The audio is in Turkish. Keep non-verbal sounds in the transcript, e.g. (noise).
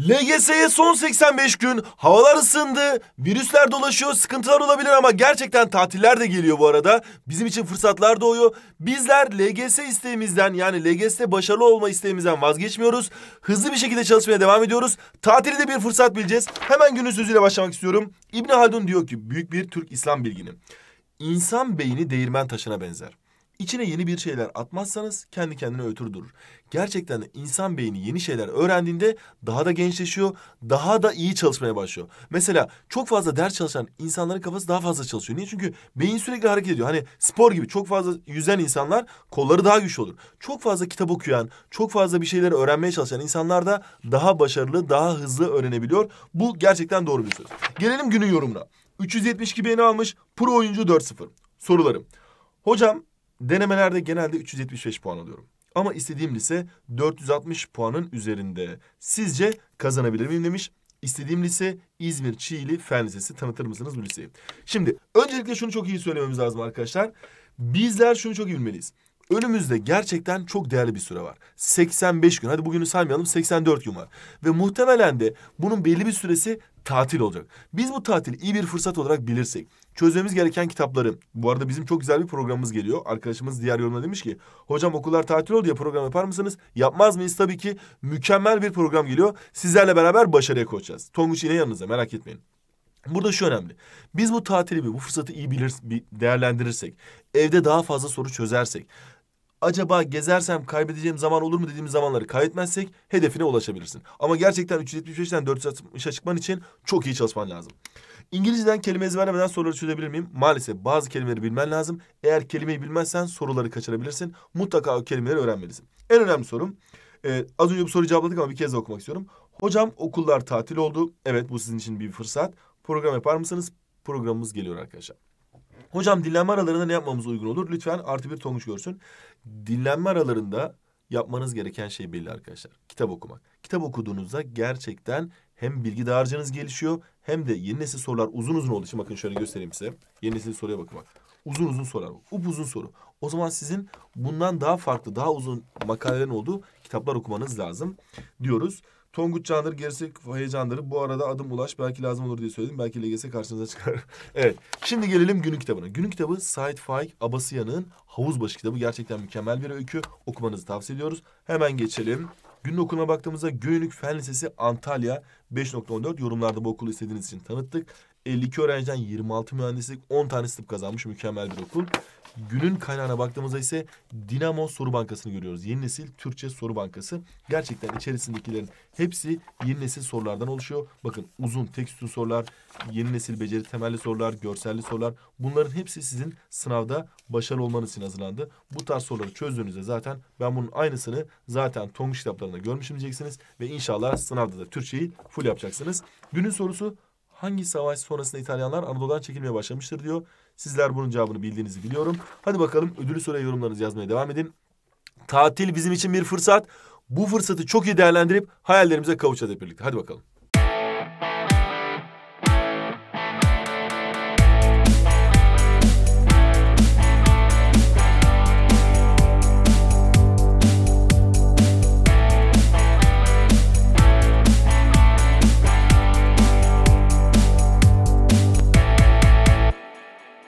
LGS'ye son 85 gün. Havalar ısındı. Virüsler dolaşıyor. Sıkıntılar olabilir ama gerçekten tatiller de geliyor bu arada. Bizim için fırsatlar doğuyor. Bizler LGS isteğimizden yani LGS'te başarılı olma isteğimizden vazgeçmiyoruz. Hızlı bir şekilde çalışmaya devam ediyoruz. Tatili de bir fırsat bileceğiz. Hemen günün sözüyle başlamak istiyorum. İbni Haldun diyor ki büyük bir Türk İslam bilgini. İnsan beyni değirmen taşına benzer. İçine yeni bir şeyler atmazsanız kendi kendine ötür durur. Gerçekten insan beyni yeni şeyler öğrendiğinde daha da gençleşiyor, daha da iyi çalışmaya başlıyor. Mesela çok fazla ders çalışan insanların kafası daha fazla çalışıyor. Niye? Çünkü beyin sürekli hareket ediyor. Hani spor gibi çok fazla yüzen insanlar kolları daha güçlü olur. Çok fazla kitap okuyan, çok fazla bir şeyleri öğrenmeye çalışan insanlar da daha başarılı, daha hızlı öğrenebiliyor. Bu gerçekten doğru bir söz. Gelelim günün yorumuna. 372 beğeni almış, pro oyuncu 4-0. Sorularım. Hocam Denemelerde genelde 375 puan alıyorum. Ama istediğim lise 460 puanın üzerinde. Sizce kazanabilir miyim demiş. İstediğim lise İzmir Çiğli Fen Lisesi. Tanıtır mısınız bu liseyi? Şimdi öncelikle şunu çok iyi söylememiz lazım arkadaşlar. Bizler şunu çok iyi bilmeliyiz. Önümüzde gerçekten çok değerli bir süre var. 85 gün. Hadi bugünü saymayalım. 84 gün var. Ve muhtemelen de bunun belli bir süresi tatil olacak. Biz bu tatil iyi bir fırsat olarak bilirsek, çözmemiz gereken kitapları... Bu arada bizim çok güzel bir programımız geliyor. Arkadaşımız diğer yorumda demiş ki... Hocam okullar tatil oldu ya program yapar mısınız? Yapmaz mıyız? Tabii ki mükemmel bir program geliyor. Sizlerle beraber başarıya koşacağız. Tonguç yine yanınızda merak etmeyin. Burada şu önemli. Biz bu tatili, bu fırsatı iyi bilir, değerlendirirsek, evde daha fazla soru çözersek, acaba gezersem kaybedeceğim zaman olur mu dediğimiz zamanları kaydetmezsek hedefine ulaşabilirsin. Ama gerçekten 375'ten 460'a çıkman için çok iyi çalışman lazım. İngilizceden kelime ezberlemeden soruları çözebilir miyim? Maalesef bazı kelimeleri bilmen lazım. Eğer kelimeyi bilmezsen soruları kaçırabilirsin. Mutlaka o kelimeleri öğrenmelisin. En önemli sorum. E, az önce bu soruyu cevapladık ama bir kez de okumak istiyorum. Hocam okullar tatil oldu. Evet bu sizin için bir fırsat. Program yapar mısınız? Programımız geliyor arkadaşlar. Hocam dinlenme aralarında ne yapmamız uygun olur? Lütfen artı bir tonguç görsün. Dinlenme aralarında yapmanız gereken şey belli arkadaşlar. Kitap okumak. Kitap okuduğunuzda gerçekten hem bilgi dağarcığınız gelişiyor hem de yeni nesil sorular uzun uzun olduğu için bakın şöyle göstereyim size. Yeni nesil soruya bakın bak. Uzun uzun sorular. uzun soru. O zaman sizin bundan daha farklı, daha uzun makalelerin olduğu kitaplar okumanız lazım diyoruz. Tonguç Candır, gerisi heyecandır. Bu arada adım Ulaş. Belki lazım olur diye söyledim. Belki LGS karşınıza çıkar. (laughs) evet. Şimdi gelelim günün kitabına. Günün kitabı Said Faik Abasıyan'ın Havuzbaşı kitabı. Gerçekten mükemmel bir öykü. Okumanızı tavsiye ediyoruz. Hemen geçelim. Günün okuluna baktığımızda Göynük Fen Lisesi Antalya 5.14. Yorumlarda bu okulu istediğiniz için tanıttık. 52 öğrenciden 26 mühendislik 10 tane tıp kazanmış mükemmel bir okul. Günün kaynağına baktığımızda ise Dinamo Soru Bankası'nı görüyoruz. Yeni nesil Türkçe Soru Bankası. Gerçekten içerisindekilerin hepsi yeni nesil sorulardan oluşuyor. Bakın uzun tekstün sorular, yeni nesil beceri temelli sorular, görselli sorular. Bunların hepsi sizin sınavda başarılı olmanız için hazırlandı. Bu tarz soruları çözdüğünüzde zaten ben bunun aynısını zaten Tonguç kitaplarında görmüşüm diyeceksiniz. Ve inşallah sınavda da Türkçeyi full yapacaksınız. Günün sorusu hangi savaş sonrasında İtalyanlar Anadolu'dan çekilmeye başlamıştır diyor. Sizler bunun cevabını bildiğinizi biliyorum. Hadi bakalım ödülü soruya yorumlarınızı yazmaya devam edin. Tatil bizim için bir fırsat. Bu fırsatı çok iyi değerlendirip hayallerimize kavuşacağız hep birlikte. Hadi bakalım.